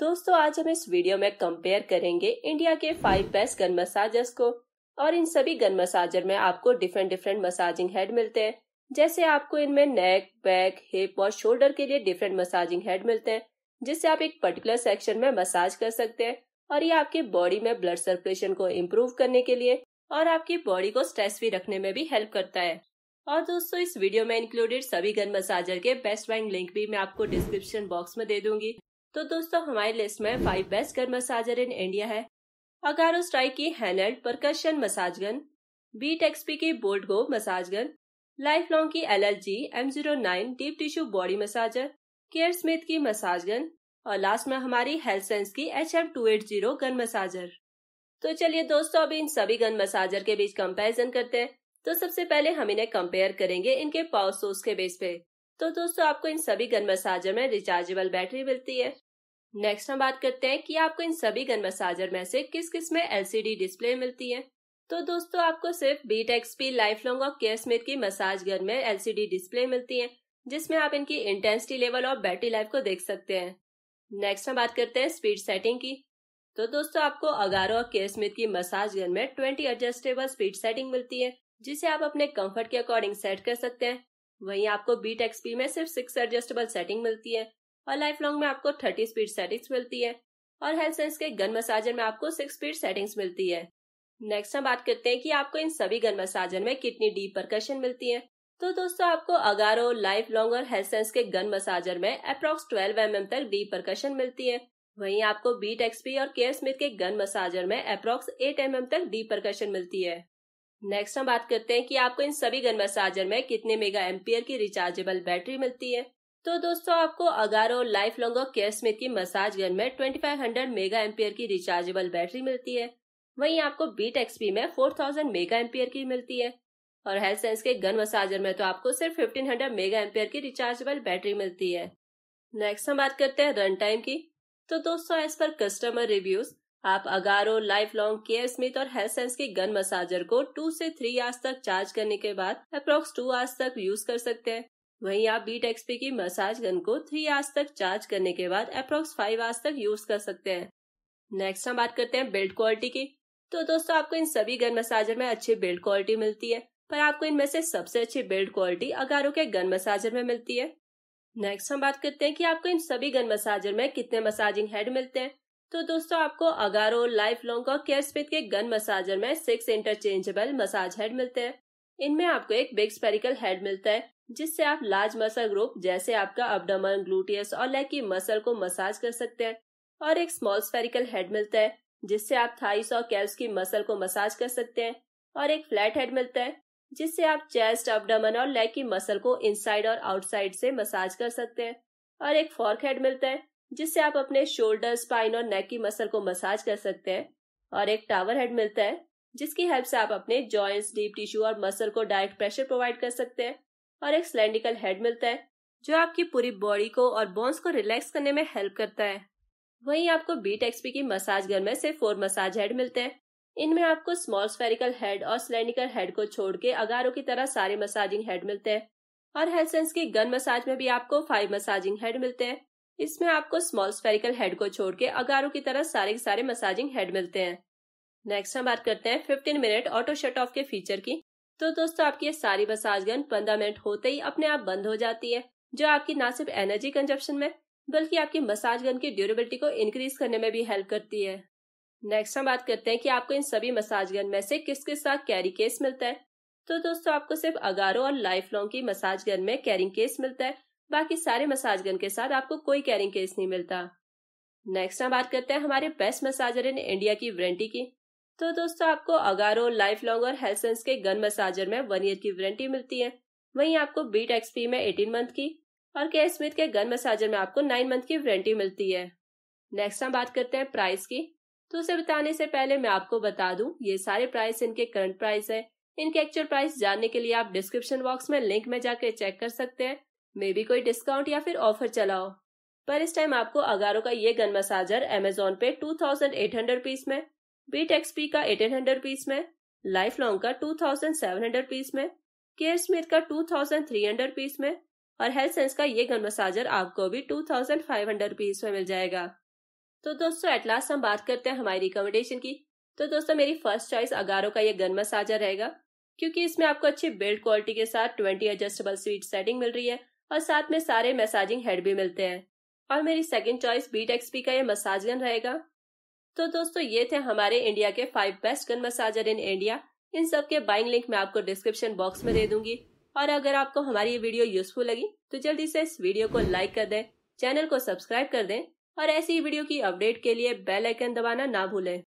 दोस्तों आज हम इस वीडियो में कंपेयर करेंगे इंडिया के फाइव बेस्ट गन मसाजर्स को और इन सभी गन मसाजर में आपको डिफरेंट डिफरेंट मसाजिंग हेड मिलते हैं जैसे आपको इनमें नेक बैक हिप और शोल्डर के लिए डिफरेंट मसाजिंग हेड मिलते हैं जिससे आप एक पर्टिकुलर सेक्शन में मसाज कर सकते हैं और ये आपके बॉडी में ब्लड सर्कुलेशन को इम्प्रूव करने के लिए और आपकी बॉडी को स्ट्रेस फ्री रखने में भी हेल्प करता है और दोस्तों इस वीडियो में इंक्लूडेड सभी गन मसाजर के बेस्ट बाइंग लिंक भी मैं आपको डिस्क्रिप्शन बॉक्स में दे दूंगी तो दोस्तों हमारी लिस्ट में five best gun massager in India है अगारो स्ट्राइक की handheld percussion massage gun Beat XP की bold go massage gun Lifelong की L L G M zero nine deep tissue body massager Caresmith की massage gun और last में हमारी HealthSense की H M two eight zero gun massager तो चलिए दोस्तों अभी इन सभी गन मसाजर के बीच कंपैरिजन करते हैं तो सबसे पहले हम इन्हें कंपेयर करेंगे इनके पावर सोर्स के बेस पे तो दोस्तों आपको इन सभी गन मसाजर में रिचार्जेबल बैटरी मिलती है नेक्स्ट हम बात करते हैं कि आपको इन सभी गन मसाजर में से किस किस में एलसीडी डिस्प्ले मिलती है तो दोस्तों आपको सिर्फ बीट एक्सपी लाइफ लॉन्ग और केयर स्मिथ की मसाज गन में एलसीडी डिस्प्ले मिलती है जिसमें आप इनकी इंटेंसिटी लेवल और बैटरी लाइफ को देख सकते हैं नेक्स्ट हम बात करते हैं स्पीड सेटिंग की तो दोस्तों आपको अगारो और केयर स्मिथ की मसाज गन में ट्वेंटी एडजस्टेबल स्पीड सेटिंग मिलती है जिसे आप अपने कंफर्ट के अकॉर्डिंग सेट कर सकते हैं वहीं आपको बीट एक्सपी में सिर्फ सिक्स एडजस्टेबल सेटिंग मिलती है और लाइफ लॉन्ग में आपको थर्टी स्पीड सेटिंग्स मिलती है और हेल्थ सेंस के गन मसाजर में आपको सिक्स स्पीड सेटिंग्स मिलती है नेक्स्ट हम बात करते हैं कि आपको इन सभी गन मसाजर में कितनी डीप परकशन मिलती है तो दोस्तों आपको अगारो लाइफ लॉन्ग और हेल्थ सेंस के गन मसाजर में अप्रोक्स ट्वेल्व एम तक डीप परकशन मिलती है वहीं आपको बीट एक्सपी और केयर स्मिथ के गन मसाजर में अप्रोक्स एट एम तक डीप परकशन मिलती है नेक्स्ट हम बात करते हैं कि आपको इन सभी गन मसाजर में कितने मेगा एम्पियर की रिचार्जेबल बैटरी मिलती है तो दोस्तों आपको अगारो लाइफ लॉन्ग और केयर स्मिथ की मसाज गन में 2500 मेगा एम्पियर की रिचार्जेबल बैटरी मिलती है वहीं आपको बीट एक्सपी e में 4000 मेगा एम्पियर की मिलती है और हेल्थ सेंस के गन मसाजर में तो आपको सिर्फ 1500 मेगा एम्पियर की रिचार्जेबल बैटरी मिलती है नेक्स्ट हम बात करते हैं रन टाइम की तो दोस्तों एज पर कस्टमर रिव्यूज आप Agaro Lifelong Caresmith और हेल्थ सेंस के गन मसाजर को टू से थ्री आवर्स तक चार्ज करने के बाद अप्रोक्स टू आवर्स तक यूज कर सकते हैं वहीं आप बीट एक्सपी की मसाज गन को थ्री आवर्स तक चार्ज करने के बाद अप्रोक्स फाइव आवर्स तक यूज कर सकते हैं नेक्स्ट हम बात करते हैं बिल्ड क्वालिटी की तो दोस्तों आपको इन सभी गन मसाजर में अच्छी बिल्ड क्वालिटी मिलती है पर आपको इनमें से सबसे अच्छी बिल्ड क्वालिटी अगारो के गन मसाजर में मिलती है नेक्स्ट हम बात करते हैं कि आपको इन सभी गन मसाजर में कितने मसाजिंग हेड मिलते हैं तो दोस्तों आपको अगारो लाइफ लॉन्ग और केयर के गन मसाजर में सिक्स इंटरचेंजेबल मसाज हेड मिलते हैं इनमें आपको एक बिग स्पेरिकल हेड मिलता है जिससे आप लार्ज मसल ग्रुप जैसे आपका अबडमन ग्लूटियस और लेग की मसल को मसाज कर सकते हैं और एक स्मॉल स्पेरिकल हेड मिलता है जिससे आप थाइस और कैल्स की मसल को मसाज कर सकते हैं और एक फ्लैट हेड मिलता है जिससे आप चेस्ट अपडमन और लेग की मसल को इनसाइड और आउटसाइड से मसाज कर सकते हैं और एक फॉर्क हेड मिलता है जिससे आप अपने शोल्डर स्पाइन और नेक की मसल को मसाज कर सकते हैं और एक टावर हेड मिलता है जिसकी हेल्प से आप अपने जॉइंट्स डीप टिश्यू और मसल को डायरेक्ट प्रेशर प्रोवाइड कर सकते हैं और एक सिलेंडिकल हेड मिलता है जो आपकी पूरी बॉडी को और बोन्स को रिलैक्स करने में हेल्प करता है वहीं आपको बीट एक्सपी की मसाज घर में से फोर मसाज हेड मिलते हैं इनमें आपको स्मॉल स्फेरिकल हेड और सिलेंडिकल हेड को छोड़ के अगारों की तरह सारे मसाजिंग हेड मिलते हैं और हेल्थ सेंस की गन मसाज में भी आपको फाइव मसाजिंग हेड मिलते हैं इसमें आपको स्मॉल स्पेरिकल हेड को छोड़ के अगारों की तरह सारे के सारे मसाजिंग हेड मिलते हैं नेक्स्ट हम बात करते हैं fifteen minute auto shut off के फीचर की तो दोस्तों आपकी ये सारी मसाज गन पंद्रह मिनट होते ही अपने आप बंद हो जाती है जो आपकी ना सिर्फ एनर्जी कंजप्शन में बल्कि आपकी मसाज गन की ड्यूरेबिलिटी को इंक्रीज करने में भी हेल्प करती है नेक्स्ट हम बात करते हैं कि आपको इन सभी मसाज गन में से किसके साथ कैरी केस मिलता है तो दोस्तों आपको सिर्फ अगारो और लाइफ लॉन्ग की मसाज गन में कैरिंग केस मिलता है बाकी सारे मसाज गन के साथ आपको कोई कैरिंग केस नहीं मिलता नेक्स्ट हम बात करते हैं हमारे बेस्ट मसाजर इन इंडिया की वारंटी की तो दोस्तों आपको अगारो लाइफ लॉन्ग और हेल्थसेंस के गन मसाजर में वन ईयर की वारंटी मिलती है वहीं आपको बीट एक्सपी में एटीन मंथ की और के स्मिथ के गन मसाजर में आपको नाइन मंथ की वारंटी मिलती है नेक्स्ट हम बात करते हैं प्राइस की तो उसे बताने से पहले मैं आपको बता दूं ये सारे प्राइस इनके करंट प्राइस है इनके एक्चुअल प्राइस जानने के लिए आप डिस्क्रिप्शन बॉक्स में लिंक में जाकर चेक कर सकते हैं मे भी कोई डिस्काउंट या फिर ऑफर चलाओ पर इस टाइम आपको अगारो का ये गन मसाजर अमेजोन पे two thousand eight hundred piece में बीट एक्सपी का एटीन हंड्रेड पीस में लाइफ लॉन्ग का two thousand seven hundred piece में केयर स्मिथ का two thousand three hundred piece में और हेल्थ सेंस का ये गन मसाजर आपको भी two thousand five hundred piece में मिल जाएगा तो दोस्तों एट लास्ट हम बात करते हैं हमारी रिकमेंडेशन की तो दोस्तों मेरी फर्स्ट चॉइस अगारो का ये गन मसाजर रहेगा क्योंकि इसमें आपको अच्छी बिल्ड क्वालिटी के साथ ट्वेंटी एडजस्टेबल स्वीट सेटिंग मिल रही है और साथ में सारे मसाजिंग हेड भी मिलते हैं और मेरी सेकेंड चॉइस बीट एक्सपी का ये मसाज गन रहेगा तो दोस्तों ये थे हमारे इंडिया के five best gun massager in India इन सब के बाइंग लिंक मैं आपको डिस्क्रिप्शन बॉक्स में दे दूंगी और अगर आपको हमारी ये वीडियो यूजफुल लगी तो जल्दी से इस वीडियो को लाइक कर दें चैनल को सब्सक्राइब कर दें और ऐसी वीडियो की अपडेट के लिए बेल आइकन दबाना ना भूलें